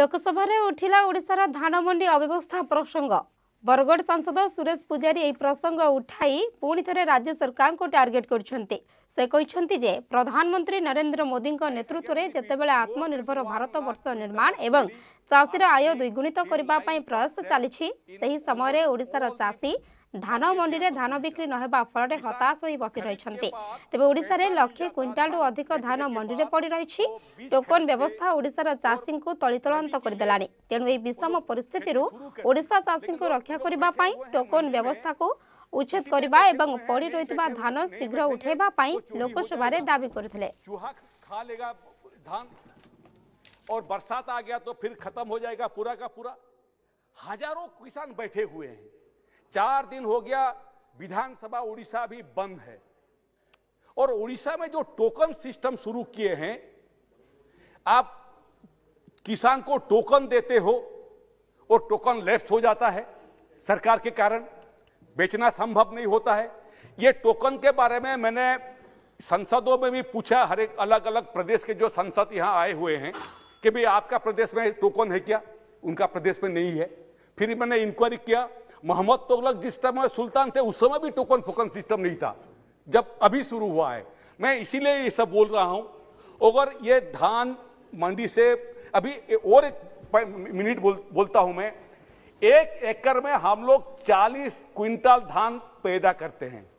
ଲୋକସଭାରେ ଉଠିଲା ଓଡ଼ିଶାର ଧାନମଣ୍ଡି ଅବ୍ୟବସ୍ଥା ପ୍ରସଙ୍ଗ ବରଗଡ଼ ସାଂସଦ ସୁରେଶ ପୂଜାରୀ ଏହି ପ୍ରସଙ୍ଗ ଉଠାଇ ପୁଣି ଥରେ ରାଜ୍ୟ ସରକାରଙ୍କୁ ଟାର୍ଗେଟ୍ କରିଛନ୍ତି ସେ କହିଛନ୍ତି ଯେ ପ୍ରଧାନମନ୍ତ୍ରୀ ନରେନ୍ଦ୍ର ମୋଦିଙ୍କ ନେତୃତ୍ୱରେ ଯେତେବେଳେ ଆତ୍ମନିର୍ଭର ଭାରତ ବର୍ଷ ନିର୍ମାଣ ଏବଂ ଚାଷୀର ଆୟ ଦ୍ୱିଗୁଣିତ କରିବା ପାଇଁ ପ୍ରୟାସ ଚାଲିଛି ସେହି ସମୟରେ ଓଡ଼ିଶାର ଚାଷୀ ଧାନ ମଣ୍ଡିରେ ଧାନ ବିକ୍ରି ନ ହେବା ଫଳରେ ହତାଶ ହୋଇ ବସି ରହିଛନ୍ତି ତେବେ ଓଡ଼ିଶାରେ ଲକ୍ଷେ କ୍ୱିଣ୍ଟାଲରୁ ଅଧିକ ଧାନ ମଣ୍ଡିରେ ପଡ଼ି ରହିଛି ଟୋକନ ବ୍ୟବସ୍ଥା ଓଡ଼ିଶାର ଚାଷୀଙ୍କୁ ତଳିତଳାନ୍ତ କରିଦେଲାଣି ତେଣୁ ଏହି ବିଷମ ପରିସ୍ଥିତିରୁ ଓଡ଼ିଶା ଚାଷୀଙ୍କୁ ରକ୍ଷା କରିବା ପାଇଁ ଟୋକନ ବ୍ୟବସ୍ଥାକୁ ଉଚ୍ଛେଦ କରିବା ଏବଂ ପଡ଼ି ରହିଥିବା ଧାନ ଶୀଘ୍ର ଉଠାଇବା ପାଇଁ ଲୋକସଭାରେ ଦାବି କରିଥିଲେ और बरसात आ गया तो फिर खत्म हो जाएगा पूरा का पूरा हजारों किसान बैठे हुए हैं चार दिन हो गया विधानसभा उड़ीसा भी बंद है और उड़ीसा में जो टोकन सिस्टम शुरू किए हैं आप किसान को टोकन देते हो और टोकन लेफ्ट हो जाता है सरकार के कारण बेचना संभव नहीं होता है ये टोकन के बारे में मैंने संसदों में भी पूछा हर एक अलग अलग प्रदेश के जो संसद यहां आए हुए हैं कि भाई आपका प्रदेश में टोकन तो है क्या उनका प्रदेश में नहीं है फिर मैंने इंक्वायरी किया मोहम्मद तोगलक जिस में सुल्तान थे उस समय भी टोकन फोकन सिस्टम नहीं था जब अभी शुरू हुआ है मैं इसीलिए ये सब बोल रहा हूँ अगर ये धान मंडी से अभी और एक मिनट बोल, बोलता हूँ मैं एक एकड़ में हम लोग 40 क्विंटल धान पैदा करते हैं